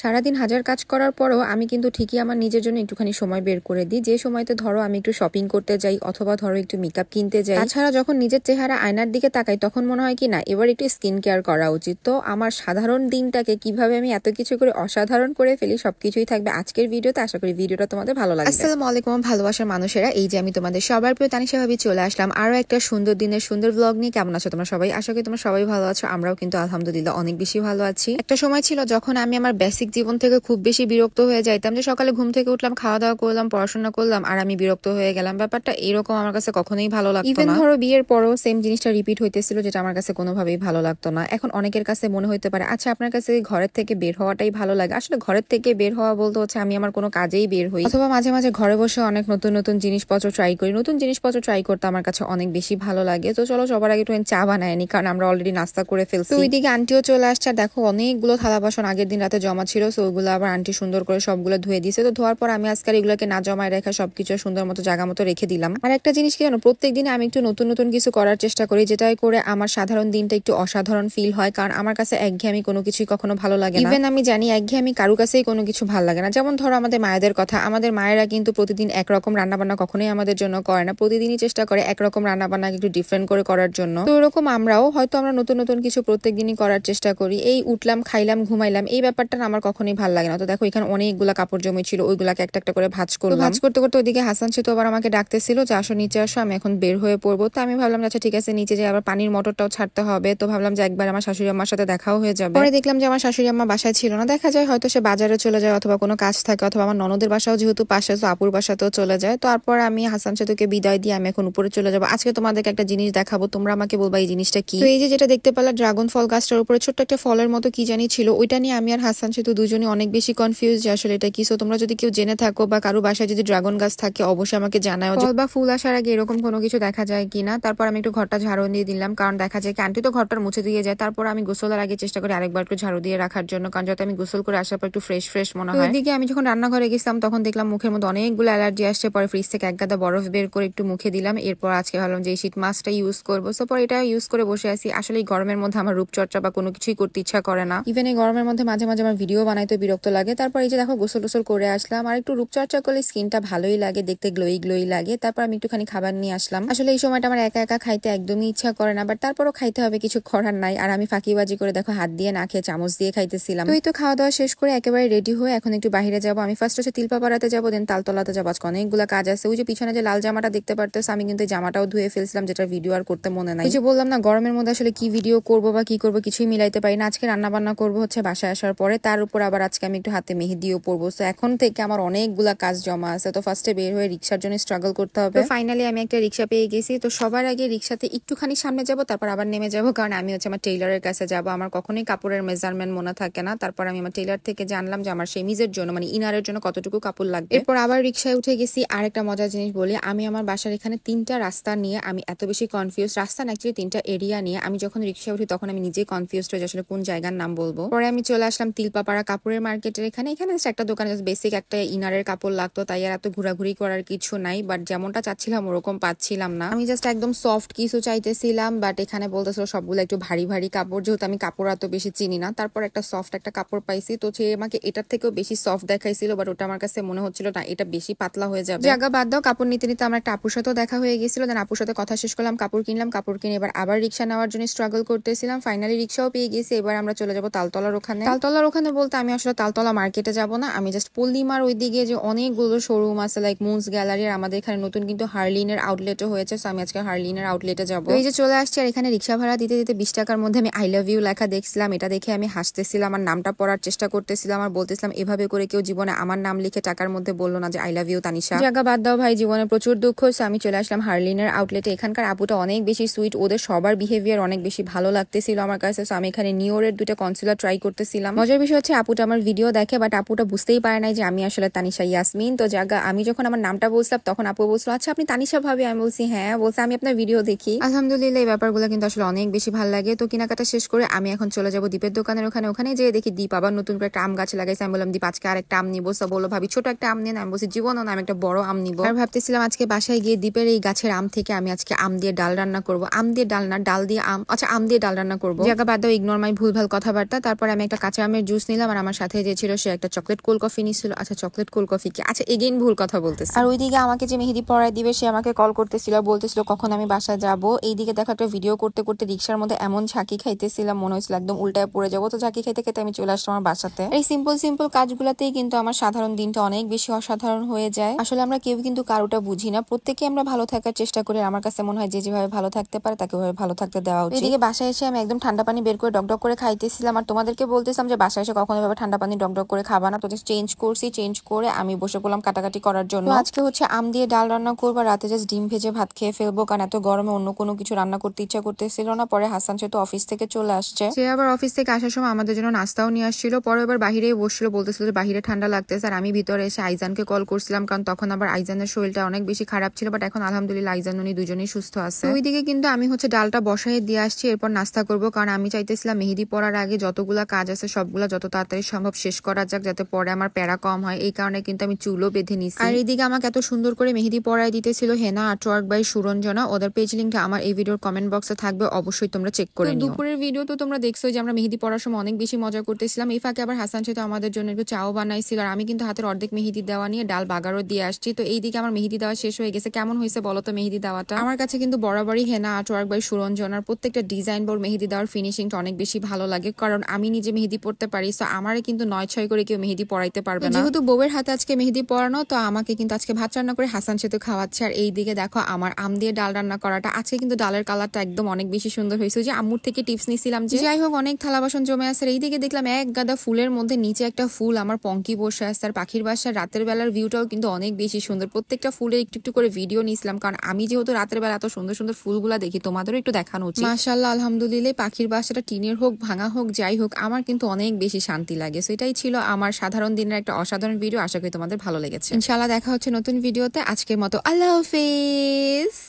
সারাদিন হাজার কাজ করার পরও আমি কিন্তু ঠিকই আমার নিজের জন্য একটুখানি সময় বের করে দিই যে সময়তে ধরো আমি একটু শপিং করতে যাই অথবা ধরো একটু মেকআপ কিনতে যাই তাছাড়া যখন নিজের চেহারা আয়নার দিকে তাকাই তখন মনে হয় কি না এবার একটু স্কিন কেয়ার করা উচিত তো আমার সাধারণ দিনটাকে কিভাবে আমি এত কিছু করে অসাধারণ করে ফেলি সবকিছুই থাকবে আজকের ভিডিওতে আশা করি ভিডিওটা তোমাদের ভালো লাগে আসসালামু আলাইকুম ভালোবাসার মানুষেরা এই যে আমি তোমাদের সবার প্রিয় তানি সেভাবে চলে আসলাম আরো একটা সুন্দর দিনের সুন্দর ব্লগ নিয়ে কেমন আছো তোমরা সবাই আশা করি তোমরা সবাই ভালো আছো আমরাও কিন্তু আলহামদুলিল্লাহ অনেক বেশি ভালো আছি একটা সময় ছিল যখন আমি আমার বেস্ট বেসিক জীবন থেকে খুব বেশি বিরক্ত হয়ে যাইতাম যে সকালে ঘুম থেকে উঠলাম খাওয়া দাওয়া করলাম পড়াশোনা করলাম আর আমি বিরক্ত হয়ে গেলাম ব্যাপারটা এরকম আমার কাছে কখনোই ভালো লাগতো ইভেন ধরো বিয়ের পরও সেম জিনিসটা রিপিট হইতেছিল যেটা আমার কাছে কোনোভাবেই ভালো লাগতো না এখন অনেকের কাছে মনে হইতে পারে আচ্ছা আপনার কাছে ঘরের থেকে বের হওয়াটাই ভালো লাগে আসলে ঘরের থেকে বের হওয়া বলতে হচ্ছে আমি আমার কোনো কাজেই বের হই অথবা মাঝে মাঝে ঘরে বসে অনেক নতুন নতুন জিনিসপত্র ট্রাই করি নতুন জিনিসপত্র ট্রাই করতে আমার কাছে অনেক বেশি ভালো লাগে তো চলো সবার আগে একটু চা বানায়নি কারণ আমরা অলরেডি নাস্তা করে ফেলছি ওইদিকে আন্টিও চলে আসছে দেখো অনেকগুলো থালা বাসন আগের দিন রাতে জমা ছিল সো ওগুলো আবার আন্টি সুন্দর করে সবগুলো ধুয়ে দিয়েছে তো ধোয়ার পর আমি আজকাল এগুলোকে না জমায় রেখা সবকিছু সুন্দর মতো জায়গা মতো রেখে দিলাম আর একটা জিনিস কি জানো প্রত্যেক আমি একটু নতুন নতুন কিছু করার চেষ্টা করি যেটা করে আমার সাধারণ দিনটা একটু অসাধারণ ফিল হয় কারণ আমার কাছে একঘেয়ামি কোনো কিছুই কখনো ভালো লাগে ইভেন আমি জানি একঘেয়ামি কারো কাছেই কোনো কিছু ভালো লাগে না যেমন ধরো আমাদের মায়েদের কথা আমাদের মায়েরা কিন্তু প্রতিদিন একরকম রান্নাবান্না কখনোই আমাদের জন্য করে না প্রতিদিনই চেষ্টা করে একরকম রান্নাবান্না একটু ডিফারেন্ট করে করার জন্য তো এরকম আমরাও হয়তো আমরা নতুন নতুন কিছু প্রত্যেক দিনই করার চেষ্টা করি এই উঠলাম খাইলাম ঘুমাইলাম এই ব্যাপারটা আমার আমার কখনোই ভালো লাগে না তো দেখো এখানে অনেকগুলো কাপড় জমে ছিল ওইগুলাকে একটা একটা করে ভাজ করলাম ভাজ করতে করতে ওইদিকে হাসান তো আবার আমাকে ডাকতেছিল যে আসো নিচে আসো আমি এখন বের হয়ে পড়বো তো আমি ভাবলাম আচ্ছা ঠিক আছে নিচে যে আবার পানির মোটরটাও ছাড়তে হবে তো ভাবলাম যে একবার আমার শাশুড়ি আমার সাথে দেখাও হয়ে যাবে পরে দেখলাম যে আমার শাশুড়ি আমার বাসায় ছিল না দেখা যায় হয়তো সে বাজারে চলে যায় অথবা কোনো কাজ থাকে অথবা আমার ননদের বাসাও যেহেতু পাশে তো আপুর বাসাতেও চলে যায় তারপর আমি হাসান সেতুকে বিদায় দিয়ে আমি এখন উপরে চলে যাবো আজকে তোমাদেরকে একটা জিনিস দেখাবো তোমরা আমাকে বলবা এই জিনিসটা কি তো এই যে যেটা দেখতে পেলাম ড্রাগন ফল গাছটার উপরে ছোট্ট একটা ফলের মতো কি জানি ছিল ওইটা নিয়ে আমি আর হাসান সেতু যেহেতু দুজনে অনেক বেশি কনফিউজ যে আসলে এটা কি সো তোমরা যদি কেউ জেনে থাকো বা কারো বাসায় যদি ড্রাগন গাছ থাকে অবশ্যই আমাকে জানাও ফল বা ফুল আসার আগে এরকম কোনো কিছু দেখা যায় কিনা তারপর আমি একটু ঘরটা ঝাড়ু দিয়ে দিলাম কারণ দেখা যায় ক্যান্টি তো ঘরটার মুছে দিয়ে যায় তারপর আমি গোসলের আগে চেষ্টা করি আরেকবার একটু ঝাড়ু দিয়ে রাখার জন্য কারণ যাতে আমি গোসল করে আসার পর একটু ফ্রেশ ফ্রেশ মনে হয় এদিকে আমি যখন রান্নাঘরে গেছিলাম তখন দেখলাম মুখের মধ্যে অনেকগুলো অ্যালার্জি আসছে পরে ফ্রিজ থেকে এক গাদা বরফ বের করে একটু মুখে দিলাম এরপর আজকে ভাবলাম যে এই শীত মাস্কটা ইউজ করবো সো পর এটা ইউজ করে বসে আছি আসলে এই গরমের মধ্যে আমার রূপচর্চা বা কোনো কিছুই করতে ইচ্ছা করে না ইভেন এই গরমের মধ্যে মাঝে মাঝে আমার ভিডিও ভিডিও বানাইতে বিরক্ত লাগে তারপর এই যে দেখো গোসল টোসল করে আসলাম আর একটু রূপচর্চা করলে স্কিনটা ভালোই লাগে দেখতে গ্লোই গ্লোই লাগে তারপর আমি একটুখানি খাবার নিয়ে আসলাম আসলে এই সময়টা আমার একা একা খাইতে একদমই ইচ্ছা করে না বাট তারপরও খাইতে হবে কিছু করার নাই আর আমি ফাঁকিবাজি করে দেখো হাত দিয়ে না খেয়ে চামচ দিয়ে খাইতেছিলাম ওই তো খাওয়া দাওয়া শেষ করে একেবারে রেডি হয়ে এখন একটু বাইরে যাবো আমি ফার্স্ট হচ্ছে তিলপাপাড়াতে যাবো দেন তালতলাতে যাবো আজকে অনেকগুলো কাজ আছে ওই যে পিছনে যে লাল জামাটা দেখতে পারতেছে আমি কিন্তু জামাটাও ধুয়ে ফেলছিলাম যেটা ভিডিও আর করতে মনে নাই যে বললাম না গরমের মধ্যে আসলে কি ভিডিও করবো বা কি করবো কিছুই মিলাইতে পারি না আজকে রান্না বান্না করবো হচ্ছে বাসায় আসার পরে তার উপর আবার আজকে আমি একটু হাতে মেহেদিও পরবো সো এখন থেকে আমার অনেকগুলা কাজ জমা আছে তো ফার্স্টে বের হয়ে রিক্সার জন্য স্ট্রাগল করতে হবে ফাইনালি আমি একটা রিক্সা পেয়ে গেছি তো সবার আগে রিক্সাতে একটুখানি সামনে যাব তারপর আবার নেমে যাব কারণ আমি হচ্ছে আমার টেইলারের কাছে যাব আমার কখনোই কাপড়ের মেজারমেন্ট মনে থাকে না তারপর আমি আমার টেইলার থেকে জানলাম যে আমার সেমিজের জন্য মানে ইনারের জন্য কতটুকু কাপড় লাগবে এরপর আবার রিক্সায় উঠে গেছি আরেকটা মজার জিনিস বলি আমি আমার বাসার এখানে তিনটা রাস্তা নিয়ে আমি এত বেশি কনফিউজ রাস্তা না তিনটা এরিয়া নিয়ে আমি যখন রিক্সা উঠি তখন আমি নিজেই কনফিউজ হয়ে আসলে কোন জায়গার নাম বলবো পরে আমি চলে আসলাম তিলপাপাড়া পাড়া কাপড়ের মার্কেটের এখানে এখানে একটা দোকানে বেসিক একটা ইনারের কাপড় লাগতো তাই আর এত ঘোরাঘুরি করার কিছু নাই বাট যেমনটা চাচ্ছিলাম ওরকম পাচ্ছিলাম না আমি জাস্ট একদম সফট কিছু চাইতেছিলাম বাট এখানে বলতেছিল সবগুলো একটু ভারী ভারী কাপড় যেহেতু আমি কাপড় এত বেশি চিনি না তারপর একটা সফট একটা কাপড় পাইছি তো সে আমাকে এটার থেকেও বেশি সফট দেখাইছিল বাট ওটা আমার কাছে মনে হচ্ছিল না এটা বেশি পাতলা হয়ে যাবে জায়গা বাদ দাও কাপড় নিতে নিতে আমার একটা আপুর সাথেও দেখা হয়ে গেছিল দেন আপুর সাথে কথা শেষ করলাম কাপড় কিনলাম কাপড় কিনে এবার আবার রিক্সা নেওয়ার জন্য স্ট্রাগল করতেছিলাম ফাইনালি রিক্সাও পেয়ে গেছি এবার আমরা চলে যাবো তালতলার ওখানে তালতলার ওখানে বলতে আমি আসলে তালতলা মার্কেটে যাব না আমি জাস্ট পল্লিমার ওই দিকে যে অনেকগুলো শোরুম আছে লাইক মুন্স আর আমাদের এখানে নতুন কিন্তু হার্লিনের আউটলেটও হয়েছে সো আমি আজকে হার্লিনের আউটলেটে যাবো এই যে চলে আসছি আর এখানে রিক্সা ভাড়া দিতে দিতে বিশ টাকার মধ্যে আমি আই লাভ ইউ লেখা দেখছিলাম এটা দেখে আমি হাসতেছিলাম আমার নামটা পড়ার চেষ্টা করতেছিলাম আর বলতেছিলাম এভাবে করে কেউ জীবনে আমার নাম লিখে টাকার মধ্যে বললো না যে আই লাভ ইউ তানিশা জায়গা বাদ দাও ভাই জীবনে প্রচুর দুঃখ সো আমি চলে আসলাম হার্লিনের আউটলেটে এখানকার আপুটা অনেক বেশি সুইট ওদের সবার বিহেভিয়ার অনেক বেশি ভালো লাগতেছিল আমার কাছে সো আমি এখানে এর দুটা কনসিলার ট্রাই করতেছিলাম মজার বিষয় হচ্ছে আপুটা আমার ভিডিও দেখে বাট আপুটা বুঝতেই পারে নাই যে আমি আসলে তানিশা ইয়াসমিন তো জায়গা আমি যখন আমার নামটা বলছিলাম তখন আপু বলছিল আচ্ছা আপনি তানিশা ভাবে আমি বলছি হ্যাঁ বলছে আমি আপনার ভিডিও দেখি আলহামদুলিল্লাহ এই ব্যাপারগুলো কিন্তু আসলে অনেক বেশি ভালো লাগে তো কেনাকাটা শেষ করে আমি এখন চলে যাব দীপের দোকানের ওখানে ওখানে যেয়ে দেখি দীপ আবার নতুন করে একটা আম গাছ লাগাইছে আমি বললাম দীপ আজকে আর একটা আম নিবো সব বললো ভাবি ছোট একটা আম নেন আমি বলছি জীবন না আমি একটা বড় আম নিবো আর ভাবতেছিলাম আজকে বাসায় গিয়ে দীপের এই গাছের আম থেকে আমি আজকে আম দিয়ে ডাল রান্না করব আম দিয়ে ডাল না ডাল দিয়ে আম আচ্ছা আম দিয়ে ডাল রান্না করবো জায়গা বাদ দাও ইগনোর মাই ভাল কথাবার্তা তারপর আমি একটা কাঁচা আমের জুস নিলাম নিলাম আর আমার সাথে যে ছিল সে একটা চকলেট কোল্ড কফি নিছিল আচ্ছা চকলেট কোল্ড কফি কি আচ্ছা এগেইন ভুল কথা বলতেছে আর ওইদিকে আমাকে যে মেহেদি পরাই দিবে সে আমাকে কল করতেছিল বলতেছিল কখন আমি বাসা যাব এইদিকে দেখো একটা ভিডিও করতে করতে রিক্সার মধ্যে এমন ঝাঁকি খাইতেছিলাম মনে হয়েছিল একদম উল্টায় পড়ে যাবো তো ঝাঁকি খাইতে খেতে আমি চলে আসলাম আমার বাসাতে এই সিম্পল সিম্পল কাজগুলাতেই কিন্তু আমার সাধারণ দিনটা অনেক বেশি অসাধারণ হয়ে যায় আসলে আমরা কেউ কিন্তু কারোটা বুঝি না প্রত্যেকে আমরা ভালো থাকার চেষ্টা করি আমার কাছে মনে হয় যে যেভাবে ভালো থাকতে পারে তাকে ভালো থাকতে দেওয়া উচিত এদিকে বাসায় এসে আমি একদম ঠান্ডা পানি বের করে ডক করে খাইতেছিলাম আর তোমাদেরকে বলতেছিলাম যে বাসায় এসে কখনো এভাবে ঠান্ডা পানি ডক করে খাবা না তো চেঞ্জ করছি চেঞ্জ করে আমি বসে পড়লাম কাটাকাটি করার জন্য আজকে হচ্ছে আম দিয়ে ডাল রান্না করবো রাতে জাস্ট ডিম ভেজে ভাত খেয়ে ফেলবো কারণ এত গরমে অন্য কোনো কিছু রান্না করতে ইচ্ছা করতেছিল না পরে হাসান সে তো অফিস থেকে চলে আসছে সে আবার অফিস থেকে আসার সময় আমাদের জন্য নাস্তাও নিয়ে আসছিল পরে এবার বাহিরে বসছিল বলতেছিল যে বাহিরে ঠান্ডা লাগতেছে আর আমি ভিতরে এসে আইজানকে কল করছিলাম কারণ তখন আবার আইজানের শরীরটা অনেক বেশি খারাপ ছিল বাট এখন আলহামদুলিল্লাহ আইজান উনি দুজনেই সুস্থ আছে ওইদিকে কিন্তু আমি হচ্ছে ডালটা বসাই দিয়ে আসছি এরপর নাস্তা করবো কারণ আমি চাইতেছিলাম মেহেদি পড়ার আগে যতগুলা কাজ আছে সবগুলা যত তাড়াতাড়ি সম্ভব শেষ করা যাক যাতে পরে আমার প্যারা কম হয় এই কারণে কিন্তু আমি চুলও বেঁধে নিচ্ছি আর এইদিকে আমাকে এত সুন্দর করে মেহেদি পরাই দিতেছিল হেনা আর্টওয়ার্ক বাই সুরঞ্জনা ওদের পেজ লিঙ্কটা আমার এই ভিডিওর কমেন্ট বক্সে থাকবে অবশ্যই তোমরা চেক করে দুপুরের ভিডিও তো তোমরা দেখছো যে আমরা মেহেদি পড়ার সময় অনেক বেশি মজা করতেছিলাম এই ফাঁকে আবার হাসান সেতু আমাদের জন্য একটু চাও বানাইছিল আর আমি কিন্তু হাতের অর্ধেক মেহেদি দেওয়া নিয়ে ডাল বাগারও দিয়ে আসছি তো এইদিকে আমার মেহেদি দেওয়া শেষ হয়ে গেছে কেমন হয়েছে বলো তো মেহেদি দেওয়াটা আমার কাছে কিন্তু বরাবরই হেনা আর্টওয়ার্ক বাই সুরঞ্জনার প্রত্যেকটা ডিজাইন বোর মেহেদি দেওয়ার ফিনিশিংটা অনেক বেশি ভালো লাগে কারণ আমি নিজে মেহেদি পড়তে পারি সো আমারে কিন্তু নয় ছয় করে কেউ মেহেদি পড়াইতে পারবে না যেহেতু বউয়ের হাতে আজকে মেহেদি পড়ানো তো আমাকে কিন্তু আজকে ভাত রান্না করে হাসান সেতু খাওয়াচ্ছে আর এই দিকে দেখো আমার আম দিয়ে ডাল রান্না করাটা আজকে কিন্তু ডালের কালারটা একদম অনেক বেশি সুন্দর হয়েছে যে আম্মুর থেকে টিপস নিছিলাম যে যাই হোক অনেক থালা বাসন জমে আছে এই দিকে দেখলাম এক গাদা ফুলের মধ্যে নিচে একটা ফুল আমার পঙ্কি বসে আসছে আর পাখির বাসার রাতের বেলার ভিউটাও কিন্তু অনেক বেশি সুন্দর প্রত্যেকটা ফুলের একটু একটু করে ভিডিও নিয়েছিলাম কারণ আমি যেহেতু রাতের বেলা এত সুন্দর সুন্দর ফুলগুলা দেখি তোমাদেরও একটু দেখানো উচিত মাসাল্লাহ আলহামদুলিল্লাহ পাখির বাসাটা টিনের হোক ভাঙা হোক যাই হোক আমার কিন্তু অনেক বেশি শান্তি লাগে সো এটাই ছিল আমার সাধারণ দিনের একটা অসাধারণ ভিডিও আশা করি তোমাদের ভালো লেগেছে ইনশাল্লাহ দেখা হচ্ছে নতুন ভিডিওতে আজকের মতো আল্লাহ হাফিজ